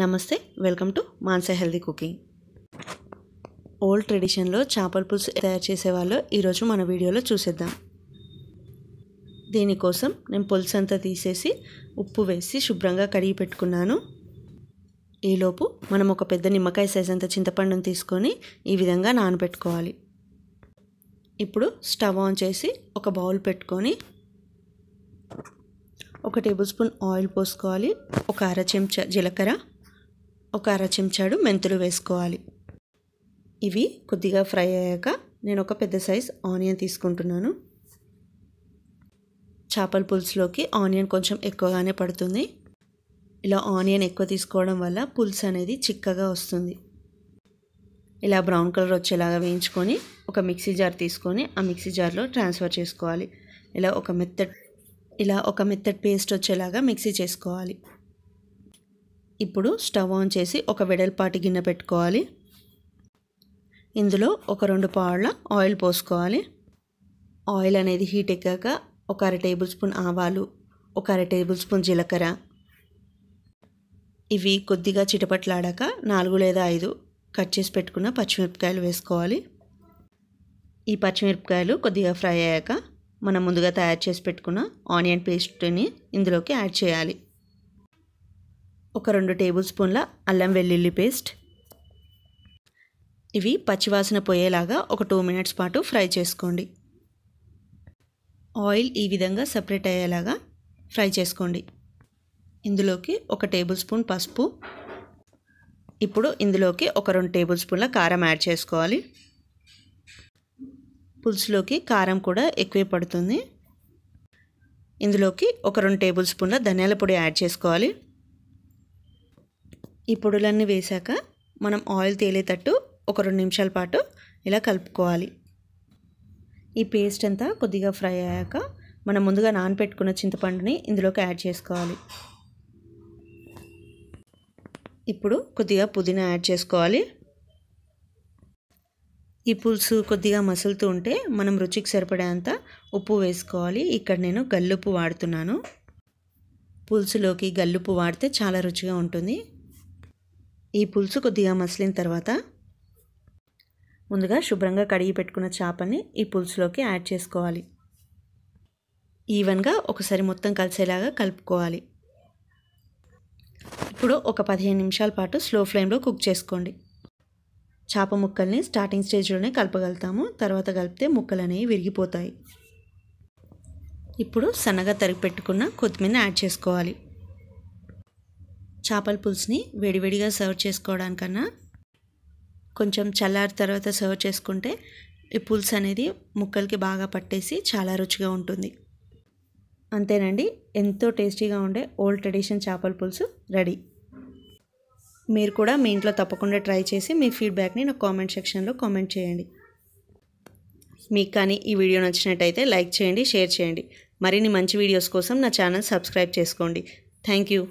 నమస్తే welcome to మాన్స healthy cooking old ట్రెడిషన్లో చేపల పులుసు తయారు చేసేవాళ్ళు ఈరోజు మన వీడియోలో చూసేద్దాం దీనికోసం నేను పులుసు అంతా తీసేసి ఉప్పు వేసి శుభ్రంగా కడిగి పెట్టుకున్నాను ఈలోపు మనం ఒక పెద్ద నిమ్మకాయ సైజ్ అంత చింతపండును తీసుకొని ఈ విధంగా నానబెట్టుకోవాలి ఇప్పుడు స్టవ్ ఆన్ చేసి ఒక బౌల్ పెట్టుకొని ఒక టేబుల్ స్పూన్ ఆయిల్ పోసుకోవాలి ఒక అర చెంచా జీలకర్ర ఒక అర చెంచాడు మెంతులు వేసుకోవాలి ఇవి కొద్దిగా ఫ్రై అయ్యాక నేను ఒక పెద్ద సైజ్ ఆనియన్ తీసుకుంటున్నాను చేపల పులుసులోకి ఆనియన్ కొంచెం ఎక్కువగానే పడుతుంది ఇలా ఆనియన్ ఎక్కువ తీసుకోవడం వల్ల పులుసు అనేది చిక్కగా వస్తుంది ఇలా బ్రౌన్ కలర్ వచ్చేలాగా వేయించుకొని ఒక మిక్సీ జార్ తీసుకొని ఆ మిక్సీ జార్లో ట్రాన్స్ఫర్ చేసుకోవాలి ఇలా ఒక మెత్తడ్ ఇలా ఒక మెత్తడ్ పేస్ట్ వచ్చేలాగా మిక్సీ చేసుకోవాలి ఇప్పుడు స్టవ్ ఆన్ చేసి ఒక వెడల్పాటి గిన్నె పెట్టుకోవాలి ఇందులో ఒక రెండు పాళ్ళ ఆయిల్ పోసుకోవాలి ఆయిల్ అనేది హీట్ ఎక్కాక ఒక అర టేబుల్ స్పూన్ ఆవాలు ఒక అర టేబుల్ స్పూన్ జీలకర్ర ఇవి కొద్దిగా చిటపట్లాడాక నాలుగు లేదా ఐదు కట్ చేసి పెట్టుకున్న పచ్చిమిరపకాయలు వేసుకోవాలి ఈ పచ్చిమిరపకాయలు కొద్దిగా ఫ్రై అయ్యాక మనం ముందుగా తయారు చేసి పెట్టుకున్న ఆనియన్ పేస్ట్ని ఇందులోకి యాడ్ చేయాలి ఒక రెండు టేబుల్ స్పూన్ల అల్లం వెల్లుల్లి పేస్ట్ ఇవి పచ్చివాసన పోయేలాగా ఒక టూ మినిట్స్ పాటు ఫ్రై చేసుకోండి ఆయిల్ ఈ విధంగా సపరేట్ అయ్యేలాగా ఫ్రై చేసుకోండి ఇందులోకి ఒక టేబుల్ స్పూన్ పసుపు ఇప్పుడు ఇందులోకి ఒక రెండు టేబుల్ స్పూన్ల కారం యాడ్ చేసుకోవాలి పులుసులోకి కారం కూడా ఎక్కువే పడుతుంది ఇందులోకి ఒక రెండు టేబుల్ స్పూన్ల ధనియాల పొడి యాడ్ చేసుకోవాలి ఈ పొడులన్నీ వేశాక మనం ఆయిల్ తేలేటట్టు ఒక రెండు నిమిషాల పాటు ఇలా కలుపుకోవాలి ఈ పేస్ట్ అంతా కొద్దిగా ఫ్రై అయ్యాక మనం ముందుగా నానపెట్టుకున్న చింతపండుని ఇందులోకి యాడ్ చేసుకోవాలి ఇప్పుడు కొద్దిగా పుదీనా యాడ్ చేసుకోవాలి ఈ పులుసు కొద్దిగా మసులుతూ ఉంటే మనం రుచికి సరిపడేంత ఉప్పు వేసుకోవాలి ఇక్కడ నేను గల్లుప్పు వాడుతున్నాను పులుసులోకి గల్లుప్పు వాడితే చాలా రుచిగా ఉంటుంది ఈ పులుసు కొద్దిగా మసిలిన తర్వాత ముందుగా శుభ్రంగా కడిగి పెట్టుకున్న చేపల్ని ఈ పులుసులోకి యాడ్ చేసుకోవాలి ఈవెన్గా ఒకసారి మొత్తం కలిసేలాగా కలుపుకోవాలి ఇప్పుడు ఒక పదిహేను నిమిషాల పాటు స్లో ఫ్లేమ్లో కుక్ చేసుకోండి చేప ముక్కల్ని స్టార్టింగ్ స్టేజ్లోనే కలపగలుగుతాము తర్వాత కలిపితే ముక్కలు అనేవి విరిగిపోతాయి ఇప్పుడు సన్నగా తరిగి పెట్టుకున్న కొత్తిమీర యాడ్ చేసుకోవాలి చేపల పులుసుని వేడివేడిగా సర్వ్ చేసుకోవడానికన్నా కొంచెం చల్లారి తర్వాత సర్వ్ చేసుకుంటే ఈ పులుసు అనేది ముక్కలకి బాగా పట్టేసి చాలా రుచిగా ఉంటుంది అంతేనండి ఎంతో టేస్టీగా ఉండే ఓల్డ్ ట్రెడిషన్ చేపల పులుసు రెడీ మీరు కూడా మీ ఇంట్లో తప్పకుండా ట్రై చేసి మీ ఫీడ్బ్యాక్ని నా కామెంట్ సెక్షన్లో కామెంట్ చేయండి మీకు కానీ ఈ వీడియో నచ్చినట్టయితే లైక్ చేయండి షేర్ చేయండి మరిన్ని మంచి వీడియోస్ కోసం నా ఛానల్ సబ్స్క్రైబ్ చేసుకోండి థ్యాంక్ యూ